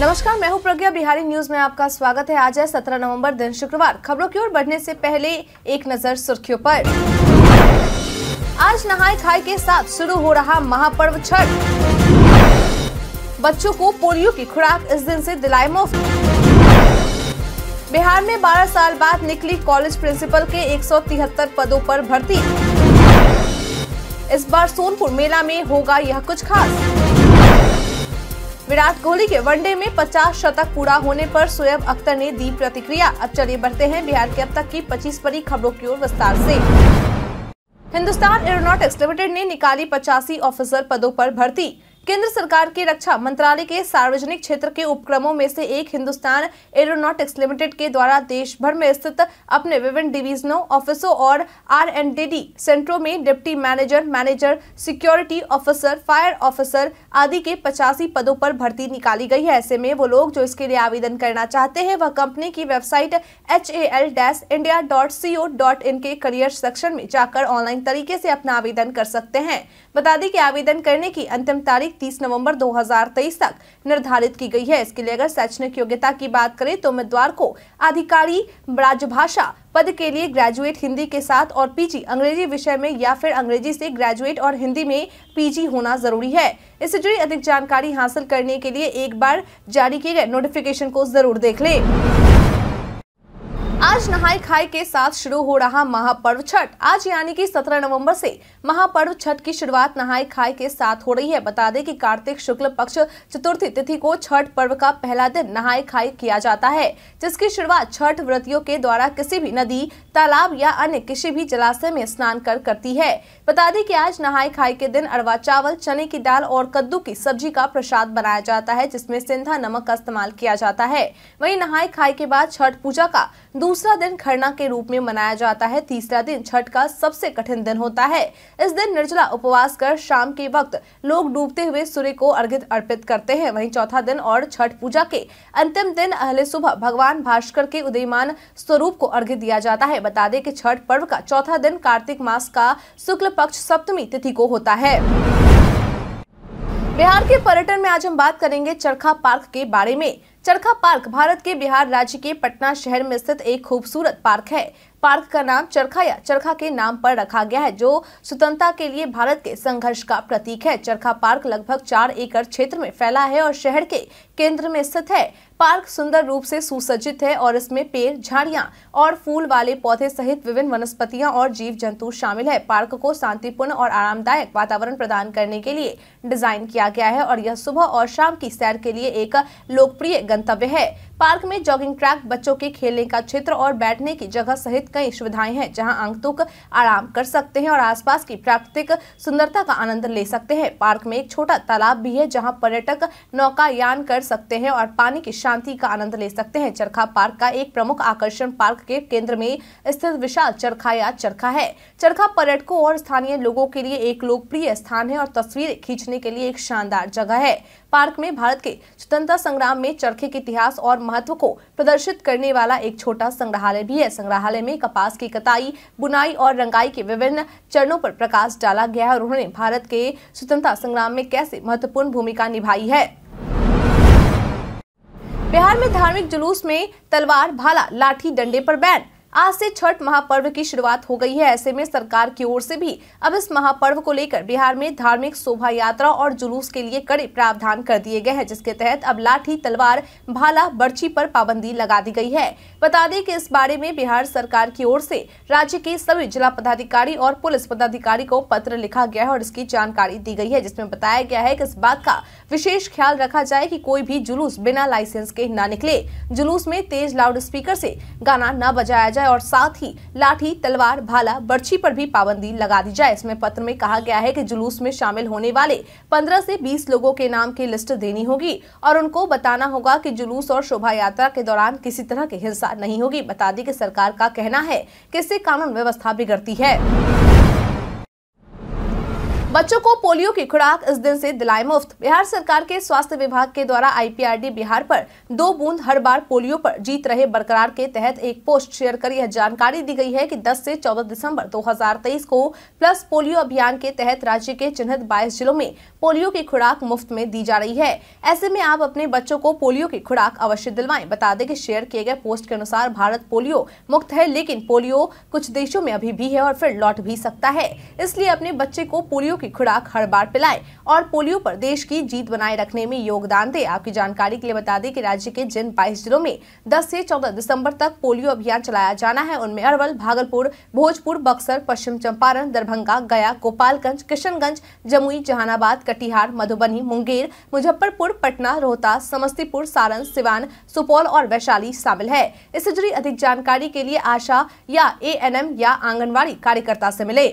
नमस्कार मैं हूं प्रज्ञा बिहारी न्यूज में आपका स्वागत है आज है 17 नवंबर दिन शुक्रवार खबरों की ओर बढ़ने से पहले एक नजर सुर्खियों पर आज नहाय खाए के साथ शुरू हो रहा महापर्व छठ बच्चों को पोलियो की खुराक इस दिन से दिलाए मुफ्त बिहार में 12 साल बाद निकली कॉलेज प्रिंसिपल के एक पदों पर भर्ती इस बार सोनपुर मेला में होगा यह कुछ खास विराट कोहली के वनडे में 50 शतक पूरा होने पर सोएब अख्तर ने दी प्रतिक्रिया अब चलिए बढ़ते हैं बिहार के अब तक की पच्चीस बड़ी खबरों की ओर विस्तार से हिंदुस्तान एरोनॉटिक्स लिमिटेड ने निकाली पचासी ऑफिसर पदों पर भर्ती केंद्र सरकार के रक्षा मंत्रालय के सार्वजनिक क्षेत्र के उपक्रमों में से एक हिंदुस्तान एरोनॉटिक्स लिमिटेड के द्वारा देश भर में स्थित अपने विभिन्न डिवीजनों ऑफिसों और आर डी डी सेंटरों में deputy manager manager security officer fire officer आदि के पचासी पदों पर भर्ती निकाली गई है ऐसे में वो लोग जो इसके लिए आवेदन करना चाहते हैं वह कंपनी की website H A L dash India dot C O dot in के करियर सेक्शन में जाकर ऑनलाइन तरीके से अपना आवेदन कर सकते हैं बता दें कि आवेदन करने की अंतिम तारीख तारीख 30 नवंबर 2023 तक निर्धारित की गई है इसके लिए अगर शैक्षणिक योग्यता की बात करें तो उम्मीदवार को अधिकारी राजभाषा पद के लिए ग्रेजुएट हिंदी के साथ और पीजी अंग्रेजी विषय में या फिर अंग्रेजी से ग्रेजुएट और हिंदी में पीजी होना जरूरी है इससे जुड़ी अधिक जानकारी हासिल करने के लिए एक बार जारी किए गए नोटिफिकेशन को जरूर देख लें आज नहाई खाई के साथ शुरू हो रहा महापर्व छठ आज यानी कि 17 नवंबर से महापर्व छठ की शुरुआत नहाई खाई के साथ हो रही है बता दें कि कार्तिक शुक्ल पक्ष चतुर्थी तिथि को छठ पर्व का पहला दिन नहाय खाई किया जाता है जिसकी शुरुआत छठ व्रतियों के द्वारा किसी भी नदी तालाब या अन्य किसी भी जलाशय में स्नान कर करती है बता दें कि आज नहाय खाई के दिन अरवा चावल चने की दाल और कद्दू की सब्जी का प्रसाद बनाया जाता है जिसमें सिंधा नमक का इस्तेमाल किया जाता है वहीं नहाई खाई के बाद छठ पूजा का दूसरा दिन खरना के रूप में मनाया जाता है तीसरा दिन छठ का सबसे कठिन दिन होता है इस दिन निर्जला उपवास कर शाम के वक्त लोग डूबते हुए सूर्य को अर्घित अर्पित करते हैं वही चौथा दिन और छठ पूजा के अंतिम दिन अहले सुबह भगवान भास्कर के उदयमान स्वरूप को अर्घ्य दिया जाता है बता दें कि छठ पर्व का चौथा दिन कार्तिक मास का शुक्ल पक्ष सप्तमी तिथि को होता है बिहार के पर्यटन में आज हम बात करेंगे चरखा पार्क के बारे में चरखा पार्क भारत के बिहार राज्य के पटना शहर में स्थित एक खूबसूरत पार्क है पार्क का नाम चरखा या चरखा के नाम पर रखा गया है जो स्वतंत्रता के लिए भारत के संघर्ष का प्रतीक है चरखा पार्क लगभग चार एकड़ क्षेत्र में फैला है और शहर के केंद्र में स्थित है पार्क सुंदर रूप से सुसज्जित है और इसमें पेड़ झाड़ियां और फूल वाले पौधे सहित विभिन्न वनस्पतियां और जीव जंतु शामिल है पार्क को शांतिपूर्ण और आरामदायक वातावरण प्रदान करने के लिए डिजाइन किया गया है और यह सुबह और शाम की सैर के लिए एक लोकप्रिय गंतव्य है पार्क में जॉगिंग ट्रैक बच्चों के खेलने का क्षेत्र और बैठने की जगह सहित कई सुविधाएं हैं जहां आंगतुक आराम कर सकते हैं और आसपास की प्राकृतिक सुंदरता का आनंद ले सकते हैं पार्क में एक छोटा तालाब भी है जहाँ पर्यटक नौकायान कर सकते हैं और पानी की शांति का आनंद ले सकते हैं चरखा पार्क का एक प्रमुख आकर्षण पार्क के केंद्र में स्थित विशाल चरखा या चरखा है चरखा पर्यटकों और स्थानीय लोगों के लिए एक लोकप्रिय स्थान है और तस्वीरें खींचने के लिए एक शानदार जगह है पार्क में भारत के स्वतंत्रता संग्राम में चरखे के इतिहास और महत्व को प्रदर्शित करने वाला एक छोटा संग्रहालय भी है संग्रहालय में कपास की कताई बुनाई और रंगाई के विभिन्न चरणों पर प्रकाश डाला गया है और उन्होंने भारत के स्वतंत्रता संग्राम में कैसे महत्वपूर्ण भूमिका निभाई है बिहार में धार्मिक जुलूस में तलवार भाला लाठी डंडे पर बैन आज से छठ महापर्व की शुरुआत हो गई है ऐसे में सरकार की ओर से भी अब इस महापर्व को लेकर बिहार में धार्मिक शोभा यात्रा और जुलूस के लिए कड़े प्रावधान कर दिए गए हैं जिसके तहत अब लाठी तलवार भाला बर्छी पर पाबंदी लगा दी गई है बता दें कि इस बारे में बिहार सरकार की ओर से राज्य के सभी जिला पदाधिकारी और पुलिस पदाधिकारी को पत्र लिखा गया है और इसकी जानकारी दी गई है जिसमे बताया गया है की इस बात का विशेष ख्याल रखा जाए की कोई भी जुलूस बिना लाइसेंस के न निकले जुलूस में तेज लाउड स्पीकर ऐसी गाना न बजाया जाए है और साथ ही लाठी तलवार भाला बर्छी पर भी पाबंदी लगा दी जाए इसमें पत्र में कहा गया है कि जुलूस में शामिल होने वाले 15 से 20 लोगों के नाम की लिस्ट देनी होगी और उनको बताना होगा कि जुलूस और शोभा यात्रा के दौरान किसी तरह की हिंसा नहीं होगी बता दी की सरकार का कहना है की इससे कानून व्यवस्था बिगड़ती है बच्चों को पोलियो की खुराक इस दिन से दिलाई मुफ्त बिहार सरकार के स्वास्थ्य विभाग के द्वारा आईपीआरडी बिहार पर दो बूंद हर बार पोलियो पर जीत रहे बरकरार के तहत एक पोस्ट शेयर कर यह जानकारी दी गई है कि 10 से 14 दिसंबर 2023 को प्लस पोलियो अभियान के तहत राज्य के चिन्हित 22 जिलों में पोलियो की खुराक मुफ्त में दी जा रही है ऐसे में आप अपने बच्चों को पोलियो की खुराक अवश्य दिलवाएं बता दें कि शेयर किए गए पोस्ट के अनुसार भारत पोलियो मुक्त है लेकिन पोलियो कुछ देशों में अभी भी है और फिर लौट भी सकता है इसलिए अपने बच्चे को पोलियो की खुराक हर बार पिलाए और पोलियो पर देश की जीत बनाए रखने में योगदान दे आपकी जानकारी के लिए बता दें कि राज्य के जिन बाईस जिलों में दस से चौदह दिसंबर तक पोलियो अभियान चलाया जाना है उनमें अरवल भागलपुर भोजपुर बक्सर पश्चिम चंपारण दरभंगा गया गोपालगंज किशनगंज जमुई जहानाबाद कटिहार मधुबनी मुंगेर मुजफ्फरपुर पटना रोहतास समस्तीपुर सारण सिवान सुपौल और वैशाली शामिल है इससे जुड़ी अधिक जानकारी के लिए आशा या ए या आंगनबाड़ी कार्यकर्ता से मिले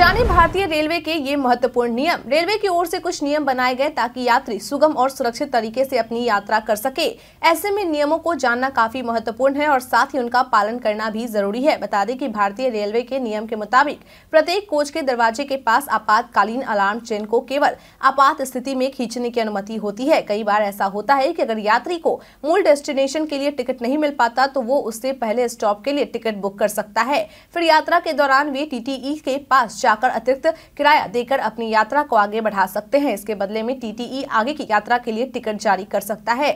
जाने भारतीय रेलवे के ये महत्वपूर्ण नियम रेलवे की ओर से कुछ नियम बनाए गए ताकि यात्री सुगम और सुरक्षित तरीके से अपनी यात्रा कर सके ऐसे में नियमों को जानना काफी महत्वपूर्ण है और साथ ही उनका पालन करना भी जरूरी है बता दें कि भारतीय रेलवे के नियम के मुताबिक प्रत्येक कोच के दरवाजे के पास आपातकालीन अलार्म चेन को केवल आपात स्थिति में खींचने की अनुमति होती है कई बार ऐसा होता है की अगर यात्री को मूल डेस्टिनेशन के लिए टिकट नहीं मिल पाता तो वो उससे पहले स्टॉप के लिए टिकट बुक कर सकता है फिर यात्रा के दौरान वे टीटीई के पास जाकर अतिरिक्त किराया देकर अपनी यात्रा को आगे बढ़ा सकते हैं इसके बदले में टी आगे की यात्रा के लिए टिकट जारी कर सकता है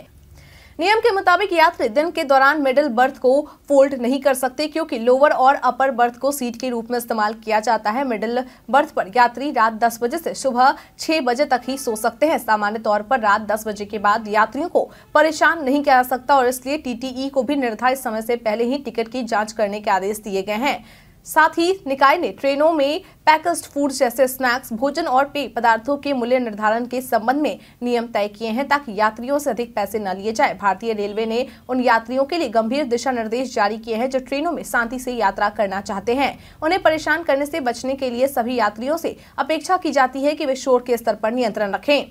नियम के मुताबिक यात्री दिन के दौरान मिडिल बर्थ को फोल्ड नहीं कर सकते क्योंकि लोअर और अपर बर्थ को सीट के रूप में इस्तेमाल किया जाता है मिडिल बर्थ पर यात्री रात 10 बजे से सुबह 6 बजे तक ही सो सकते हैं सामान्य तौर पर रात 10 बजे के बाद यात्रियों को परेशान नहीं किया जा सकता और इसलिए टीटीई को भी निर्धारित समय से पहले ही टिकट की जाँच करने के आदेश दिए गए हैं साथ ही निकाय ने ट्रेनों में पैकेज्ड फूड जैसे स्नैक्स भोजन और पेय पदार्थों के मूल्य निर्धारण के संबंध में नियम तय किए हैं ताकि यात्रियों से अधिक पैसे न लिए जाए भारतीय रेलवे ने उन यात्रियों के लिए गंभीर दिशा निर्देश जारी किए हैं जो ट्रेनों में शांति से यात्रा करना चाहते हैं उन्हें परेशान करने से बचने के लिए सभी यात्रियों से अपेक्षा की जाती है कि वे शोर के स्तर पर नियंत्रण रखें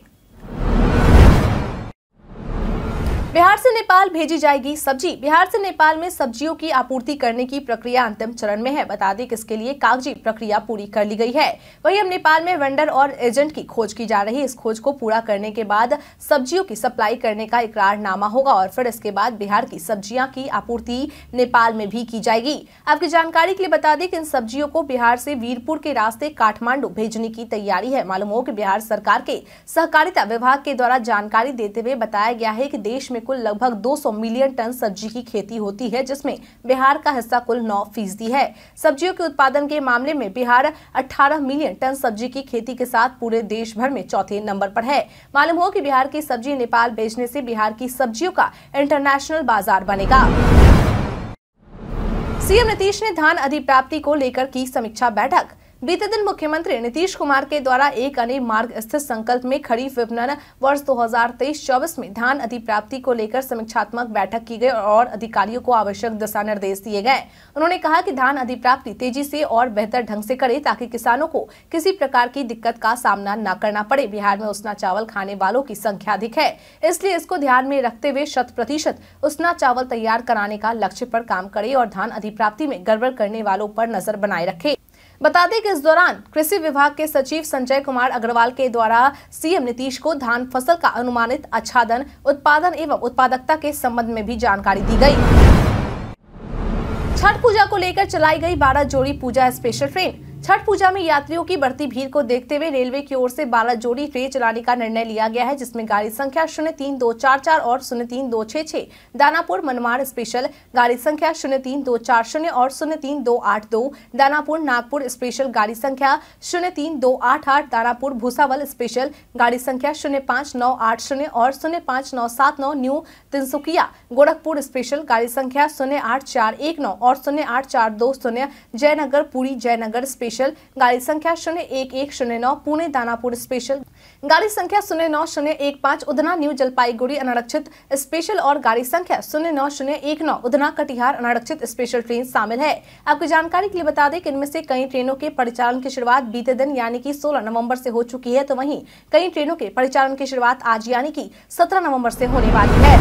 बिहार से नेपाल भेजी जाएगी सब्जी बिहार से नेपाल में सब्जियों की आपूर्ति करने की प्रक्रिया अंतिम चरण में है बता दें कि इसके लिए कागजी प्रक्रिया पूरी कर ली गई है वहीं अब नेपाल में वेंडर और एजेंट की खोज की जा रही है इस खोज को पूरा करने के बाद सब्जियों की सप्लाई करने का इकरारनामा होगा और फिर इसके बाद बिहार की सब्जियां की आपूर्ति नेपाल में भी की जाएगी आपकी जानकारी के लिए बता दें कि इन सब्जियों को बिहार से वीरपुर के रास्ते काठमांडू भेजने की तैयारी है मालूम हो कि बिहार सरकार के सहकारिता विभाग के द्वारा जानकारी देते हुए बताया गया है कि देश में में कुल लगभग 200 मिलियन टन सब्जी की खेती होती है जिसमें बिहार का हिस्सा कुल नौ फीसदी है सब्जियों के उत्पादन के मामले में बिहार 18 मिलियन टन सब्जी की खेती के साथ पूरे देश भर में चौथे नंबर पर है मालूम हो कि बिहार की सब्जी नेपाल बेचने से बिहार की सब्जियों का इंटरनेशनल बाजार बनेगा सीएम नीतीश ने धान अधिप्राप्ति को लेकर की समीक्षा बैठक बीते दिन मुख्यमंत्री नीतीश कुमार के द्वारा एक अन्य मार्ग स्थित संकल्प में खरीफ विपणन वर्ष 2023 हजार में धान अधिप्राप्ति को लेकर समीक्षात्मक बैठक की गई और अधिकारियों को आवश्यक दिशा निर्देश दिए गए उन्होंने कहा कि धान अधिप्राप्ति तेजी से और बेहतर ढंग से करे ताकि किसानों को किसी प्रकार की दिक्कत का सामना न करना पड़े बिहार में उसना चावल खाने वालों की संख्या अधिक है इसलिए इसको ध्यान में रखते हुए शत प्रतिशत उसना चावल तैयार कराने का लक्ष्य पर काम करे और धान अधिप्राप्ति में गड़बड़ करने वालों पर नजर बनाए रखे बता दें कि इस दौरान कृषि विभाग के सचिव संजय कुमार अग्रवाल के द्वारा सीएम नीतीश को धान फसल का अनुमानित आच्छादन उत्पादन एवं उत्पादकता के संबंध में भी जानकारी दी गई छठ पूजा को लेकर चलाई गई बारह जोड़ी पूजा स्पेशल ट्रेन छठ पूजा में यात्रियों की बढ़ती भीड़ को देखते हुए रेलवे की ओर से बारह जोड़ी ट्रेन चलाने का निर्णय लिया गया है जिसमें गाड़ी संख्या शून्य तीन दो चार चार और शून्य तीन दो छह छह दानापुर मनमार स्पेशल गाड़ी संख्या शून्य तीन दो चार शून्य और शून्य तीन दो आठ दो दानापुर नागपुर स्पेशल गाड़ी संख्या शून्य तीन दो आठ आठ दानापुर भूसावल स्पेशल गाड़ी संख्या शून्य पाँच नौ आठ शून्य और शून्य पांच नौ सात नौ न्यू तिनसुकिया गोरखपुर स्पेशल गाड़ी संख्या शून्य आठ चार एक नौ और शून्य आठ चार दो शून्य जयनगर पुरी जयनगर स्पेशल स्पेशल गाडी संख्या शून्य एक एक शून्य नौ पुणे दानापुर स्पेशल गाड़ी संख्या शून्य नौ शून्य एक पाँच उधना न्यू जलपाईगुड़ी अनारक्षित स्पेशल और गाड़ी संख्या शून्य नौ शून्य एक नौ उधना कटिहार अनारक्षित स्पेशल ट्रेन शामिल है आपकी जानकारी के लिए बता दें कि इनमें से कई ट्रेनों के परिचालन की शुरुआत बीते दिन यानी कि 16 नवंबर से हो चुकी है तो वहीं कई ट्रेनों के परिचालन की शुरुआत आज यानी कि 17 नवंबर से होने वाली है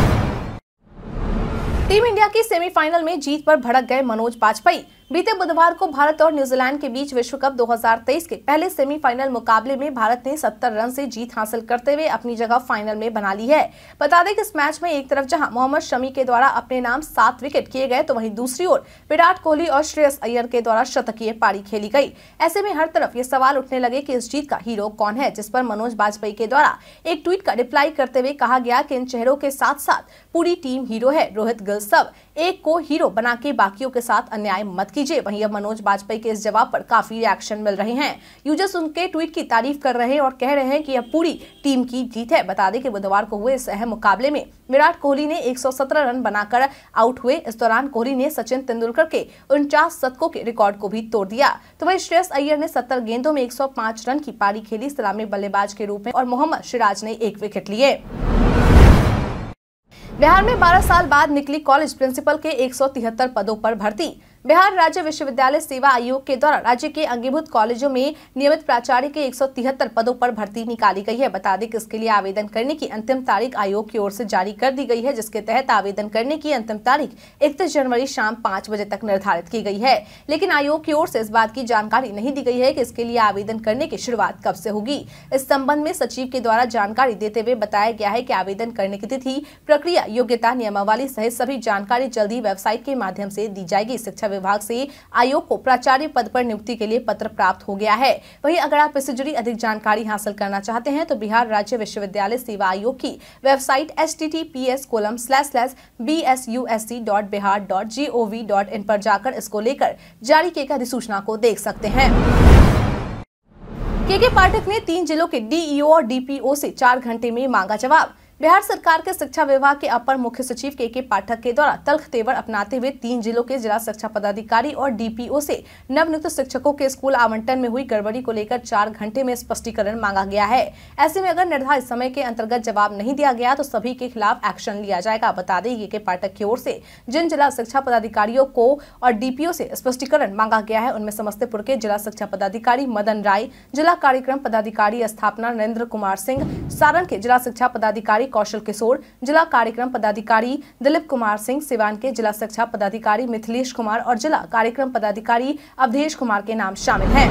टीम इंडिया की सेमीफाइनल में जीत पर भड़क गए मनोज बाजपेयी बीते बुधवार को भारत और न्यूजीलैंड के बीच विश्व कप 2023 के पहले सेमीफाइनल मुकाबले में भारत ने 70 रन से जीत हासिल करते हुए अपनी जगह फाइनल में बना ली है बता दें कि इस मैच में एक तरफ जहां मोहम्मद शमी के द्वारा अपने नाम सात विकेट किए गए तो वहीं दूसरी ओर विराट कोहली और श्रेयस अय्यर के द्वारा शतकीय पारी खेली गई ऐसे में हर तरफ ये सवाल उठने लगे की इस जीत का हीरो कौन है जिस पर मनोज वाजपेयी के द्वारा एक ट्वीट का रिप्लाई करते हुए कहा गया की इन चेहरों के साथ साथ पूरी टीम हीरो है रोहित गिल सब एक को हीरो बना के बाकियों के साथ अन्याय मत कीजिए वहीं अब मनोज वाजपेयी के इस जवाब पर काफी रिएक्शन मिल रहे हैं यूजर्स उनके ट्वीट की तारीफ कर रहे हैं और कह रहे हैं कि यह पूरी टीम की जीत है बता दें कि बुधवार को हुए इस अहम मुकाबले में विराट कोहली ने 117 रन बनाकर आउट हुए इस दौरान कोहली ने सचिन तेंदुलकर के उनचास शतकों के रिकॉर्ड को भी तोड़ दिया तो वही श्रेयस अय्यर ने सत्तर गेंदों में एक रन की पारी खेली सलामी बल्लेबाज के रूप में और मोहम्मद सिराज ने एक विकेट लिए बिहार में 12 साल बाद निकली कॉलेज प्रिंसिपल के एक पदों पर भर्ती बिहार राज्य विश्वविद्यालय सेवा आयोग के द्वारा राज्य के अंगीभूत कॉलेजों में नियमित प्राचार्य के एक पदों पर भर्ती निकाली गई है बता दें कि इसके लिए आवेदन करने की अंतिम तारीख आयोग की ओर से जारी कर दी गई है जिसके तहत आवेदन करने की अंतिम तारीख इकतीस जनवरी शाम पाँच बजे तक निर्धारित की गई है लेकिन आयोग की ओर से इस बात की जानकारी नहीं दी गई है की इसके लिए आवेदन करने की शुरुआत कब से होगी इस संबंध में सचिव के द्वारा जानकारी देते हुए बताया गया है की आवेदन करने की तिथि प्रक्रिया योग्यता नियमावली सहित सभी जानकारी जल्द वेबसाइट के माध्यम ऐसी दी जाएगी शिक्षा विभाग से आयोग को प्राचार्य पद पर नियुक्ति के लिए पत्र प्राप्त हो गया है वहीं अगर आप इससे जुड़ी अधिक जानकारी हासिल करना चाहते हैं तो बिहार राज्य विश्वविद्यालय सेवा आयोग की website S T T P S colon slash slash B S U S C dot Bihar dot G O V dot in पर जाकर इसको लेकर जारी किए गए अधिसूचना को देख सकते हैं के के पाठक ने तीन जिलों के डीईओ e और डीपीओ से चार घंटे में मांगा जवाब बिहार सरकार के शिक्षा विभाग के अपर मुख्य सचिव के के पाठक के द्वारा तल्ख तेवर अपनाते हुए तीन जिलों के जिला शिक्षा पदाधिकारी और डीपीओ से नवनियुक्त शिक्षकों के स्कूल आवंटन में हुई गड़बड़ी को लेकर चार घंटे में स्पष्टीकरण मांगा गया है ऐसे में अगर निर्धारित समय के अंतर्गत जवाब नहीं दिया गया तो सभी के खिलाफ एक्शन लिया जाएगा बता दें के पाठक की ओर से जिन जिला शिक्षा पदाधिकारियों को और डीपीओ से स्पष्टीकरण मांगा गया है उनमें समस्तीपुर के जिला शिक्षा पदाधिकारी मदन राय जिला कार्यक्रम पदाधिकारी स्थापना नरेंद्र कुमार सिंह सारण के जिला शिक्षा पदाधिकारी कौशल किशोर जिला कार्यक्रम पदाधिकारी दिलीप कुमार सिंह सिवान के जिला शिक्षा पदाधिकारी मिथिलेश कुमार और जिला कार्यक्रम पदाधिकारी अवधेश कुमार के नाम शामिल हैं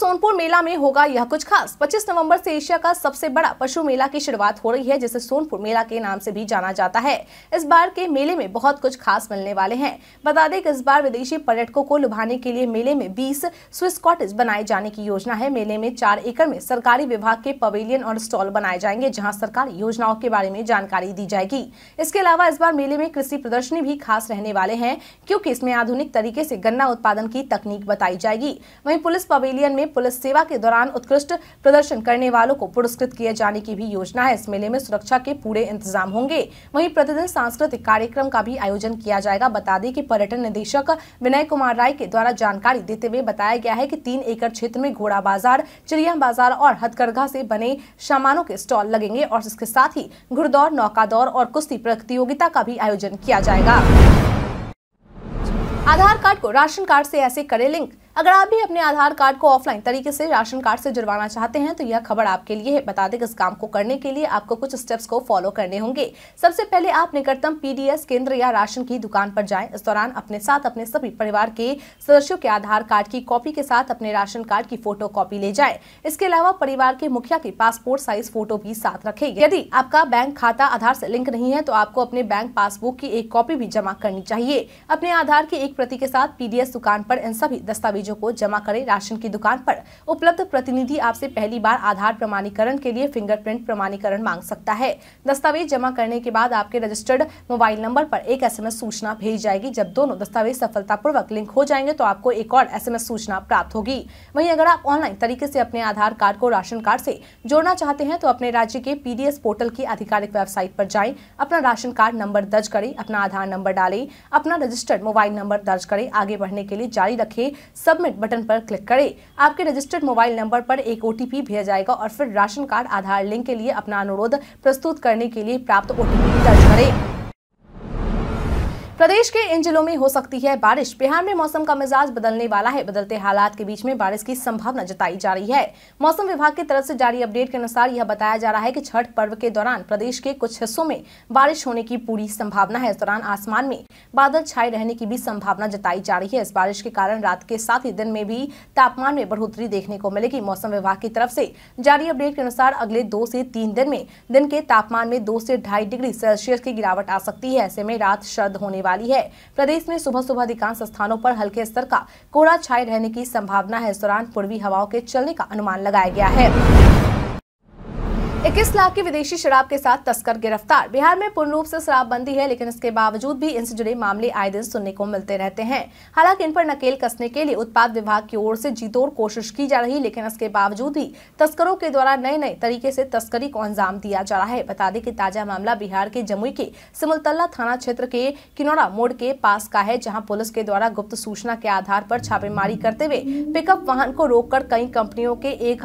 सोनपुर मेला में होगा यह कुछ खास 25 नवंबर से एशिया का सबसे बड़ा पशु मेला की शुरुआत हो रही है जिसे सोनपुर मेला के नाम से भी जाना जाता है इस बार के मेले में बहुत कुछ खास मिलने वाले हैं बता दें कि इस बार विदेशी पर्यटकों को लुभाने के लिए मेले में 20 स्विस कॉटेज बनाए जाने की योजना है मेले में चार एकड़ में सरकारी विभाग के पवेलियन और स्टॉल बनाए जाएंगे जहाँ सरकारी योजनाओं के बारे में जानकारी दी जाएगी इसके अलावा इस बार मेले में कृषि प्रदर्शनी भी खास रहने वाले है क्यूँकी इसमें आधुनिक तरीके ऐसी गन्ना उत्पादन की तकनीक बताई जाएगी वही पुलिस पवेलियन में में पुलिस सेवा के दौरान उत्कृष्ट प्रदर्शन करने वालों को पुरस्कृत किए जाने की भी योजना है इस मेले में सुरक्षा के पूरे इंतजाम होंगे वहीं प्रतिदिन सांस्कृतिक कार्यक्रम का भी आयोजन किया जाएगा बता दें कि पर्यटन निदेशक विनय कुमार राय के द्वारा जानकारी देते हुए बताया गया है की तीन एकड़ क्षेत्र में घोड़ा बाजार चिड़िया बाजार और हथकरघा से बने सामानों के स्टॉल लगेंगे और इसके साथ ही घुड़दौर नौका दौर और कुश्ती प्रतियोगिता का भी आयोजन किया जाएगा आधार कार्ड को राशन कार्ड से ऐसे करें लिंक अगर आप भी अपने आधार कार्ड को ऑफलाइन तरीके से राशन कार्ड से जुड़वाना चाहते हैं तो यह खबर आपके लिए है बता दें कि इस काम को करने के लिए आपको कुछ स्टेप्स को फॉलो करने होंगे सबसे पहले आप निकटतम पीडीएस केंद्र या राशन की दुकान पर जाएं इस दौरान अपने साथ अपने सभी परिवार के सदस्यों के आधार कार्ड की कॉपी के साथ अपने राशन कार्ड की फोटो कॉपी ले जाए इसके अलावा परिवार के मुखिया की पासपोर्ट साइज फोटो भी साथ रखे यदि आपका बैंक खाता आधार ऐसी लिंक नहीं है तो आपको अपने बैंक पासबुक की एक कॉपी भी जमा करनी चाहिए अपने आधार की एक प्रति के साथ पी दुकान पर इन सभी दस्तावेज चीजों को जमा करें राशन की दुकान पर उपलब्ध प्रतिनिधि आपसे पहली बार आधार प्रमाणीकरण के लिए फिंगरप्रिंट प्रमाणीकरण मांग सकता है दस्तावेज जमा करने के बाद आपके रजिस्टर्ड मोबाइल नंबर पर एक एस सूचना भेज जाएगी जब दोनों दस्तावेज सफलतापूर्वक लिंक हो जाएंगे तो आपको एक और एस सूचना प्राप्त होगी वही अगर आप ऑनलाइन तरीके ऐसी अपने आधार कार्ड को राशन कार्ड ऐसी जोड़ना चाहते हैं तो अपने राज्य के पी पोर्टल की आधिकारिक वेबसाइट आरोप जाए अपना राशन कार्ड नंबर दर्ज करें अपना आधार नंबर डालें अपना रजिस्टर्ड मोबाइल नंबर दर्ज करें आगे बढ़ने के लिए जारी रखें सब सबमिट बटन पर क्लिक करें आपके रजिस्टर्ड मोबाइल नंबर पर एक ओ भेजा जाएगा और फिर राशन कार्ड आधार लिंक के लिए अपना अनुरोध प्रस्तुत करने के लिए प्राप्त ओ दर्ज करें प्रदेश के इन जिलों में हो सकती है बारिश बिहार में मौसम का मिजाज बदलने वाला है बदलते हालात के बीच में बारिश की संभावना जताई जा रही है मौसम विभाग की तरफ से जारी अपडेट के अनुसार यह बताया जा रहा है कि छठ पर्व के दौरान प्रदेश के कुछ हिस्सों में बारिश होने की पूरी संभावना है इस दौरान आसमान में बादल छाए रहने की भी संभावना जताई जा रही है इस बारिश के कारण रात के साथ ही दिन में भी तापमान में बढ़ोतरी देखने को मिलेगी मौसम विभाग की तरफ से जारी अपडेट के अनुसार अगले दो से तीन दिन में दिन के तापमान में दो से ढाई डिग्री सेल्सियस की गिरावट आ सकती है ऐसे में रात सर्द होने वाली है प्रदेश में सुबह सुबह अधिकांश स्थानों पर हल्के स्तर का कोहरा छाए रहने की संभावना है इस दौरान पूर्वी हवाओं के चलने का अनुमान लगाया गया है इक्कीस लाख की विदेशी शराब के साथ तस्कर गिरफ्तार बिहार में पूर्ण रूप से शराबबंदी है लेकिन इसके बावजूद भी इनसे जुड़े मामले आए दिन सुनने को मिलते रहते हैं हालांकि इन पर नकेल कसने के लिए उत्पाद विभाग की ओर से जीतोड़ कोशिश की जा रही लेकिन इसके बावजूद भी तस्करों के द्वारा नए नए तरीके से तस्करी को अंजाम दिया जा रहा है बता दें की ताजा मामला बिहार के जमुई के सिमुलतला थाना क्षेत्र के किनौरा मोड़ के पास का है जहाँ पुलिस के द्वारा गुप्त सूचना के आधार पर छापेमारी करते हुए पिकअप वाहन को रोक कई कंपनियों के एक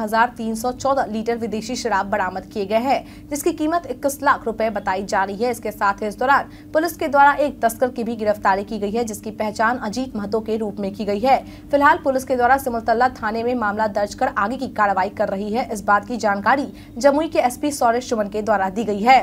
लीटर विदेशी शराब बरामद किए गए हैं जिसकी कीमत इक्कीस लाख रुपए बताई जा रही है इसके साथ ही इस दौरान पुलिस के द्वारा एक तस्कर की भी गिरफ्तारी की गई है जिसकी पहचान अजीत महतो के रूप में की गई है फिलहाल पुलिस के द्वारा सिमलतला थाने में मामला दर्ज कर आगे की कार्रवाई कर रही है इस बात की जानकारी जमुई के एस सौरेश सुमन के द्वारा दी गयी है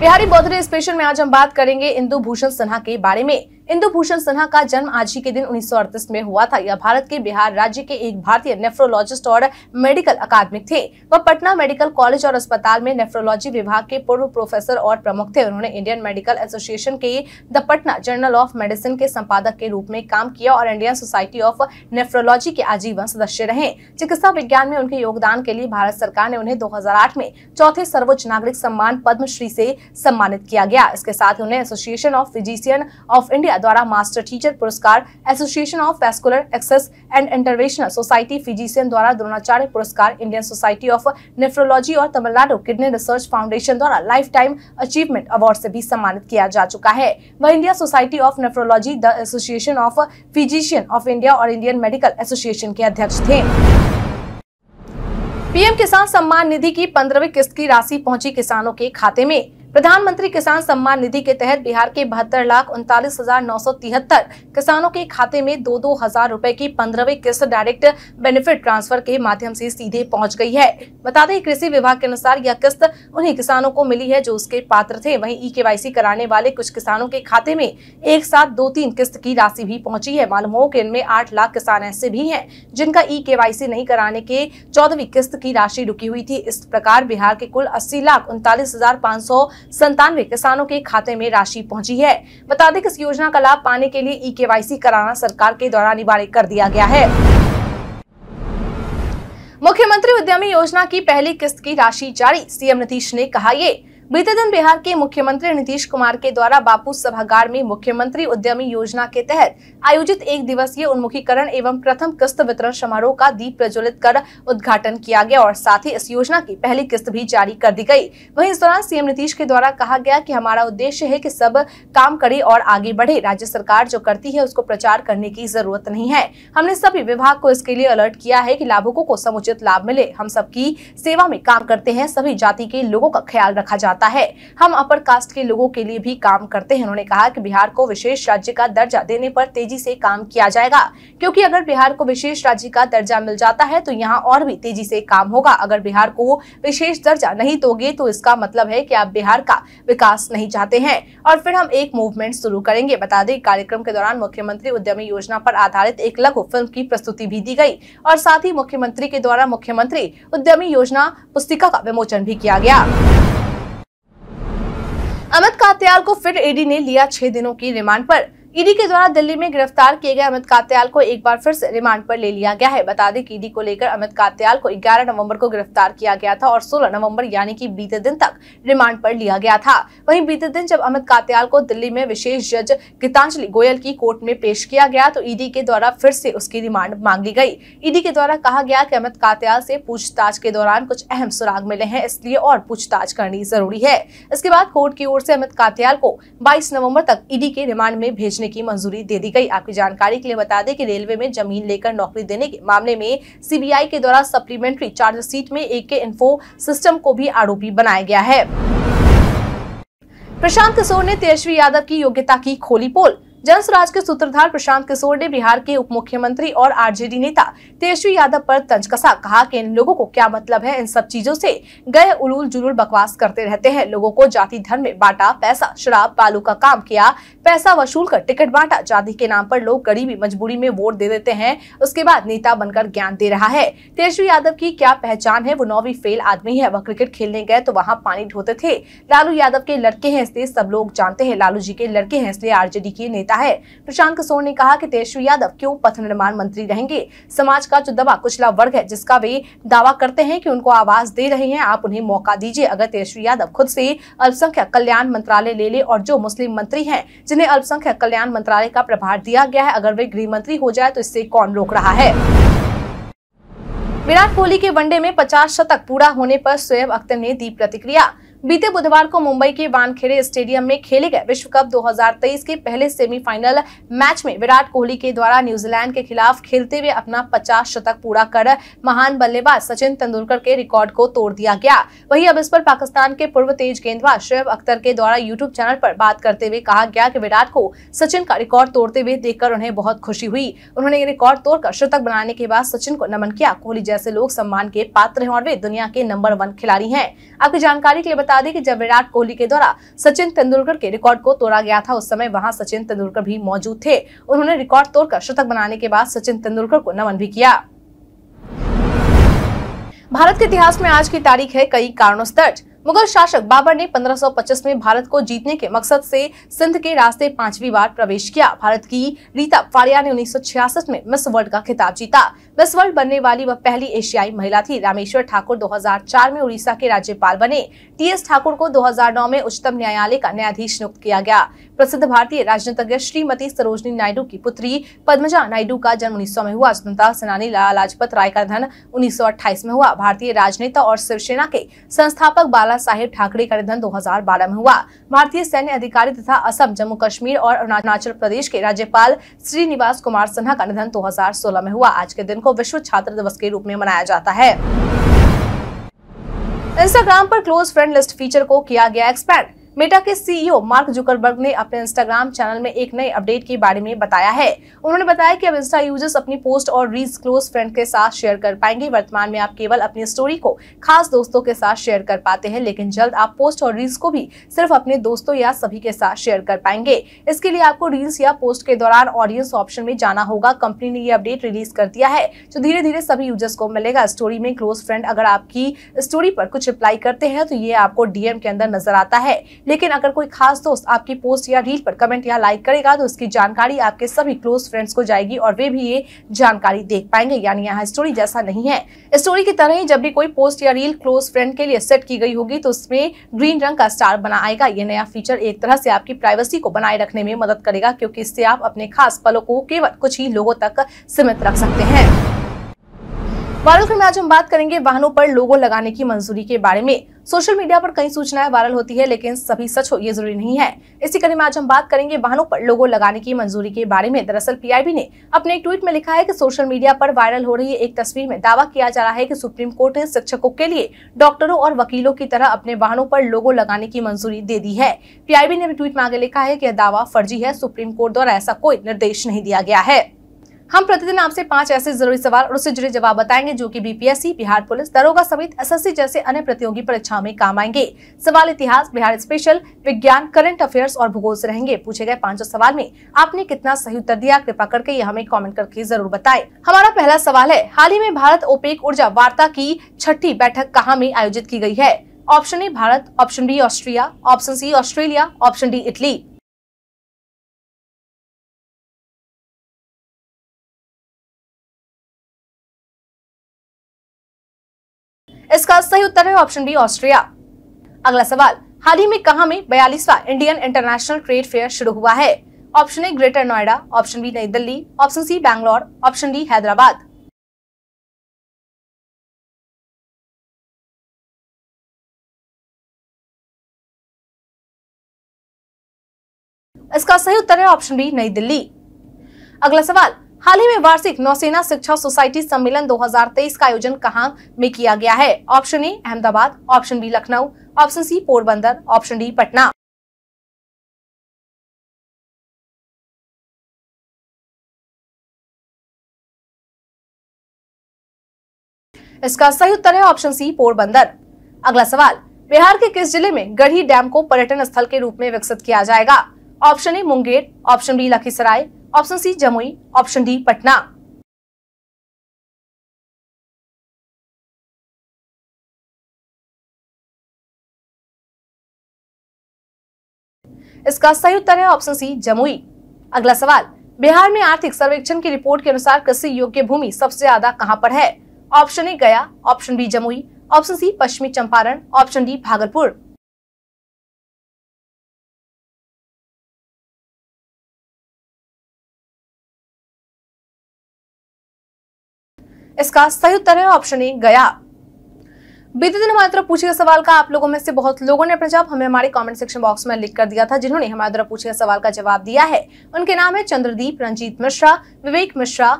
बिहारी बौद्ध स्पेशल में आज हम बात करेंगे इंदु भूषण सिन्हा के बारे में इंदु भूषण सिन्हा का जन्म आज ही के दिन उन्नीस में हुआ था यह भारत के बिहार राज्य के एक भारतीय नेफ्रोलॉजिस्ट और मेडिकल अकादमिक थे वह पटना मेडिकल कॉलेज और अस्पताल में नेफ्रोलॉजी विभाग के पूर्व प्रोफेसर और प्रमुख थे उन्होंने इंडियन मेडिकल एसोसिएशन के the Patna journal of medicine के संपादक के रूप में काम किया और इंडियन सोसाइटी ऑफ नेफ्रोलॉजी के आजीवन सदस्य रहे चिकित्सा विज्ञान में उनके योगदान के लिए भारत सरकार ने उन्हें दो में चौथे सर्वोच्च नागरिक सम्मान पद्मश्री से सम्मानित किया गया इसके साथ उन्हें association of physician of India India द्वारा मास्टर टीचर पुरस्कार association of vascular access and interventional society physician द्वारा द्रोणाचार्य पुरस्कार इंडियन सोसाइटी ऑफ नेफ्रोलॉजी और तमिलनाडु किडनी रिसर्च फाउंडेशन द्वारा लाइफ टाइम अचीवमेंट अवार्ड से भी सम्मानित किया जा चुका है वह India society of nephrology the association of physician of India और इंडियन मेडिकल एसोसिएशन के अध्यक्ष थे पीएम किसान सम्मान निधि की पंद्रहवीं किस्त की राशि पहुंची किसानों के खाते में प्रधानमंत्री किसान सम्मान निधि के तहत बिहार के बहत्तर लाख उनतालीस हजार नौ सौ तिहत्तर किसानों के खाते में दो दो हजार रूपए की पंद्रहवीं किस्त डायरेक्ट बेनिफिट ट्रांसफर के माध्यम से सीधे पहुंच गई है बता दें कृषि विभाग के अनुसार यह किस्त उन्हीं किसानों को मिली है जो उसके पात्र थे वहीं ई के कराने वाले कुछ किसानों के खाते में एक साथ दो तीन किस्त की राशि भी पहुंची है मालूम हो कि इनमें आठ लाख किसान ऐसे भी हैं जिनका ई के नहीं कराने के चौदहवीं किस्त की राशि रुकी हुई थी इस प्रकार बिहार के कुल अस्सी लाख उनतालीस हजार पाँच सौ संतानवे किसानों के खाते में राशि पहुंची है बता दें कि इस योजना का लाभ पाने के लिए ई के कराना सरकार के द्वारा अनिवार्य कर दिया गया है मुख्यमंत्री उद्यमी योजना की पहली किस्त की राशि जारी सीएम नीतीश ने कहा ये बीते दिन बिहार के मुख्यमंत्री नीतीश कुमार के द्वारा बापू सभागार में मुख्यमंत्री उद्यमी योजना के तहत आयोजित एक दिवसीय उन्मुखीकरण एवं प्रथम किस्त वितरण समारोह का दीप प्रज्वलित कर उद्घाटन किया गया और साथ ही इस योजना की पहली किस्त भी जारी कर दी गई वहीं इस दौरान सीएम नीतीश के द्वारा कहा गया की हमारा उद्देश्य है की सब काम करे और आगे बढ़े राज्य सरकार जो करती है उसको प्रचार करने की जरूरत नहीं है हमने सभी विभाग को इसके लिए अलर्ट किया है की लाभुकों को समुचित लाभ मिले हम सबकी सेवा में काम करते हैं सभी जाति के लोगों का ख्याल रखा जाता जाता है हम अपर कास्ट के लोगों के लिए भी काम करते हैं उन्होंने कहा कि बिहार को विशेष राज्य का दर्जा देने पर तेजी से काम किया जाएगा क्योंकि अगर बिहार को विशेष राज्य का दर्जा मिल जाता है तो यहाँ और भी तेजी से काम होगा अगर बिहार को विशेष दर्जा नहीं दोगे तो इसका मतलब है की आप बिहार का विकास नहीं चाहते हैं और फिर हम एक मूवमेंट शुरू करेंगे बता दें कार्यक्रम के दौरान मुख्यमंत्री उद्यमी योजना पर आधारित एक लघु फिल्म की प्रस्तुति भी दी गई और साथ ही मुख्यमंत्री के द्वारा मुख्यमंत्री उद्यमी योजना पुस्तिका का विमोचन भी किया गया अमित कात्याल को फिर एडी ने लिया छह दिनों की रिमांड पर ईडी के द्वारा दिल्ली में गिरफ्तार किए गए अमित कात्याल को एक बार फिर से रिमांड पर ले लिया गया है बता दें कि ईडी को लेकर अमित कात्याल को 11 नवंबर को गिरफ्तार किया गया था और 16 नवंबर यानी कि बीते दिन तक रिमांड पर लिया गया था वहीं बीते दिन जब अमित कात्याल को दिल्ली में विशेष जज गीतांजलि गोयल की कोर्ट में पेश किया गया तो ईडी के द्वारा फिर से उसकी रिमांड मांगी गई ईडी के द्वारा कहा गया की अमित कात्याल से पूछताछ के दौरान कुछ अहम सुराग मिले हैं इसलिए और पूछताछ करनी जरूरी है इसके बाद कोर्ट की ओर से अमित कात्याल को बाईस नवम्बर तक ईडी के रिमांड में भेजने भेजने की मंजूरी दे दी गई आपकी जानकारी के लिए बता दें कि रेलवे में जमीन लेकर नौकरी देने के मामले में सीबीआई के द्वारा सप्लीमेंट्री चार्जशीट में एक के इन्फो सिस्टम को भी आरोपी बनाया गया है प्रशांत किशोर ने तेजस्वी यादव की योग्यता की खोली पोल जन स्वराज के सूत्रधार प्रशांत किशोर ने बिहार के उप मुख्यमंत्री और आरजेडी नेता तेजस्वी यादव पर तंज कसा कहा कि इन लोगों को क्या मतलब है इन सब चीजों से गए उलूल जुलूल बकवास करते रहते हैं लोगों को जाति धर्म में बांटा पैसा शराब बालू का काम किया पैसा वसूल कर टिकट बांटा जाति के नाम पर लोग गरीबी मजबूरी में वोट दे देते हैं उसके बाद नेता बनकर ज्ञान दे रहा है तेजस्वी यादव की क्या पहचान है वो नौवीं फेल आदमी है वह क्रिकेट खेलने गए तो वहाँ पानी ढोते थे लालू यादव के लड़के हैं इसलिए सब लोग जानते हैं लालू जी के लड़के हैं इसलिए आरजेडी के नेता है प्रशांत किशोर ने कहा कि तेजस्वी यादव क्यों पथ निर्माण मंत्री रहेंगे समाज का जो दबा कुचला वर्ग है जिसका वे दावा करते हैं कि उनको आवाज दे रहे हैं आप उन्हें मौका दीजिए अगर तेजस्वी यादव खुद से अल्पसंख्यक कल्याण मंत्रालय ले ले और जो मुस्लिम मंत्री है जिन्हें अल्पसंख्यक कल्याण मंत्रालय का प्रभार दिया गया है अगर वे गृह मंत्री हो जाए तो इससे कौन रोक रहा है विराट कोहली के वनडे में 50 शतक पूरा होने पर स्वयं अख्तर ने दी प्रतिक्रिया बीते बुधवार को मुंबई के वानखेड़े स्टेडियम में खेले गए विश्व कप 2023 के पहले सेमीफाइनल मैच में विराट कोहली के द्वारा न्यूजीलैंड के खिलाफ खेलते हुए अपना 50 शतक पूरा कर महान बल्लेबाज सचिन तेंदुलकर के रिकॉर्ड को तोड़ दिया गया वहीं अब इस पर पाकिस्तान के पूर्व तेज गेंदबाज शोएब अख्तर के द्वारा यूट्यूब चैनल पर बात करते हुए कहा गया की विराट को सचिन का रिकॉर्ड तोड़ते हुए देखकर उन्हें बहुत खुशी हुई उन्होंने ये रिकॉर्ड तोड़कर शतक बनाने के बाद सचिन को नमन किया कोहली जैसे लोग सम्मान के पात्र हैं और वे दुनिया के नंबर वन खिलाड़ी हैं आपकी जानकारी के लिए बता बता दें कि जब विराट कोहली के द्वारा सचिन तेंदुलकर के रिकॉर्ड को तोड़ा गया था उस समय वहां सचिन तेंदुलकर भी मौजूद थे उन्होंने रिकॉर्ड तोड़कर शतक बनाने के बाद सचिन तेंदुलकर को नमन भी किया भारत के इतिहास में आज की तारीख है कई कारणों से दर्ज मुगल शासक बाबर ने 1525 में भारत को जीतने के मकसद से सिंध के रास्ते पांचवी बार प्रवेश किया भारत की रीता फारिया ने उन्नीस में मिस वर्ल्ड का खिताब जीता मिस वर्ल्ड बनने वाली वह पहली एशियाई महिला थी रामेश्वर ठाकुर 2004 में उड़ीसा के राज्यपाल बने टी एस ठाकुर को 2009 में उच्चतम न्यायालय का न्यायाधीश नियुक्त किया गया प्रसिद्ध भारतीय राजनीतिज्ञ श्रीमती सरोजनी नायडू की पुत्री पद्मजा नायडू का जन्म उन्नीस में हुआ स्वतंत्रता सेनानी लाला लाजपत राय का धन उन्नीस में हुआ भारतीय राजनेता और शिवसेना के संस्थापक बाला बाबा साहेब ठाकरे का निधन 2012 में हुआ भारतीय सैन्य अधिकारी तथा असम जम्मू कश्मीर और अरुणाचल प्रदेश के राज्यपाल श्रीनिवास कुमार सिन्हा का निधन 2016 में हुआ आज के दिन को विश्व छात्र दिवस के रूप में मनाया जाता है इंस्टाग्राम पर क्लोज फ्रेंड लिस्ट फीचर को किया गया एक्सपैंड मेटा के सीईओ e मार्क जुकरबर्ग ने अपने इंस्टाग्राम चैनल में एक नए अपडेट के बारे में बताया है उन्होंने बताया कि अब इंस्टा यूजर्स अपनी पोस्ट और रील्स क्लोज फ्रेंड के साथ शेयर कर पाएंगे वर्तमान में आप केवल अपनी स्टोरी को खास दोस्तों के साथ शेयर कर पाते हैं लेकिन जल्द आप पोस्ट और रील्स को भी सिर्फ अपने दोस्तों या सभी के साथ शेयर कर पाएंगे इसके लिए आपको रील्स या पोस्ट के दौरान ऑडियंस ऑप्शन में जाना होगा कंपनी ने ये अपडेट रिलीज कर दिया है जो धीरे धीरे सभी यूजर्स को मिलेगा स्टोरी में क्लोज फ्रेंड अगर आपकी स्टोरी पर कुछ रिप्लाई करते हैं तो ये आपको डीएम के अंदर नजर आता है लेकिन अगर कोई खास दोस्त आपकी पोस्ट या रील पर कमेंट या लाइक करेगा तो उसकी जानकारी आपके सभी क्लोज फ्रेंड्स को जाएगी और वे भी ये जानकारी देख पाएंगे यानी यहाँ स्टोरी जैसा नहीं है स्टोरी की तरह ही जब भी कोई पोस्ट या रील क्लोज फ्रेंड के लिए सेट की गई होगी तो उसमें ग्रीन रंग का स्टार बना आएगा ये नया फीचर एक तरह से आपकी प्राइवेसी को बनाए रखने में मदद करेगा क्योंकि इससे आप अपने खास पलों को केवल कुछ ही लोगों तक सीमित रख सकते हैं वारुल में आज हम बात करेंगे वाहनों पर लोगो लगाने की मंजूरी के बारे में सोशल मीडिया पर कई सूचनाएं वायरल होती है लेकिन सभी सच हो ये जरूरी नहीं है इसी कड़ी में आज हम बात करेंगे वाहनों पर लोगो लगाने की मंजूरी के बारे में दरअसल पीआईबी ने अपने एक ट्वीट में लिखा है की सोशल मीडिया पर वायरल हो रही एक तस्वीर में दावा किया जा रहा है की सुप्रीम कोर्ट ने शिक्षकों के लिए डॉक्टरों और वकीलों की तरह अपने वाहनों पर लोगो लगाने की मंजूरी दे दी है पीआईबी ने भी ट्वीट में आगे लिखा है की दावा फर्जी है सुप्रीम कोर्ट द्वारा ऐसा कोई निर्देश नहीं दिया गया है हम प्रतिदिन आपसे पांच ऐसे जरूरी सवाल और उससे जुड़े जवाब बताएंगे जो कि बीपीएससी बिहार पुलिस दरोगा समेत एसएससी जैसे अन्य प्रतियोगी परीक्षाओं में काम आएंगे सवाल इतिहास बिहार स्पेशल विज्ञान करंट अफेयर्स और भूगोल से रहेंगे पूछे गए पांचों सवाल में आपने कितना सही उत्तर दिया कृपा करके हमें कॉमेंट करके जरूर बताए हमारा पहला सवाल है हाल ही में भारत ओपेक ऊर्जा वार्ता की छठी बैठक कहाँ में आयोजित की गई है option A Bharat option B Austria option C Australia option D Italy उत्तर है ऑप्शन बी ऑस्ट्रिया अगला सवाल हाल ही में कहा में बयालीसवा इंडियन इंटरनेशनल ट्रेड फेयर शुरू हुआ है option A greater Noida option B Nai Delhi option C Bangalore option D Hyderabad इसका सही उत्तर है ऑप्शन बी नई दिल्ली अगला सवाल हाल ही में वार्षिक नौसेना शिक्षा सोसाइटी सम्मेलन 2023 का आयोजन कहाँ में किया गया है option A Ahmedabad option B Lucknow option C Porbandar option D Patna इसका सही उत्तर है ऑप्शन सी पोरबंदर अगला सवाल बिहार के किस जिले में गढ़ी डैम को पर्यटन स्थल के रूप में विकसित किया जाएगा option A Munger option B Lakhisarai option C Jamui option D Patna इसका सही उत्तर है ऑप्शन सी जमुई अगला सवाल बिहार में आर्थिक सर्वेक्षण की रिपोर्ट के अनुसार कृषि योग्य भूमि सबसे ज्यादा कहां पर है option A Gaya option B Jamui option C पश्चिमी चंपारण ऑप्शन डी भागलपुर इसका सही उत्तर है ऑप्शन ए गया बीते दिन हमारे तरफ पूछे गए सवाल का आप लोगों में से बहुत लोगों ने अपना जवाब हमें हमारे कमेंट सेक्शन बॉक्स में लिख कर दिया था जिन्होंने हमारे द्वारा पूछे गए सवाल का जवाब दिया है उनके नाम है चंद्रदीप रंजीत मिश्रा विवेक मिश्रा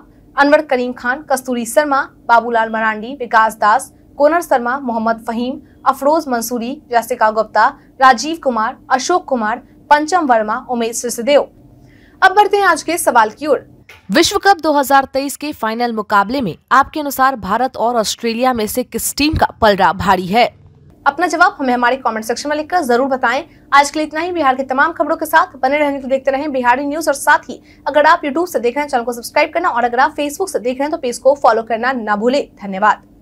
अनवर करीम खान कस्तूरी शर्मा बाबूलाल मरांडी विकास दास कोनर शर्मा मोहम्मद फहीम अफरोज मंसूरी जैसिका गुप्ता राजीव कुमार अशोक कुमार पंचम वर्मा उमेश सिसदेव अब बढ़ते हैं आज के सवाल की ओर विश्व कप 2023 के फाइनल मुकाबले में आपके अनुसार भारत और ऑस्ट्रेलिया में से किस टीम का पलड़ा भारी है अपना जवाब हमें हमारे कमेंट सेक्शन में लिखकर जरूर बताएं आज के लिए इतना ही बिहार की तमाम खबरों के साथ बने रहने को देखते रहें बिहारी न्यूज और साथ ही अगर आप यूट्यूब से देख रहे हैं चैनल को सब्सक्राइब करना और अगर आप फेसबुक से देख रहे हैं तो पेज को फॉलो करना ना भूले धन्यवाद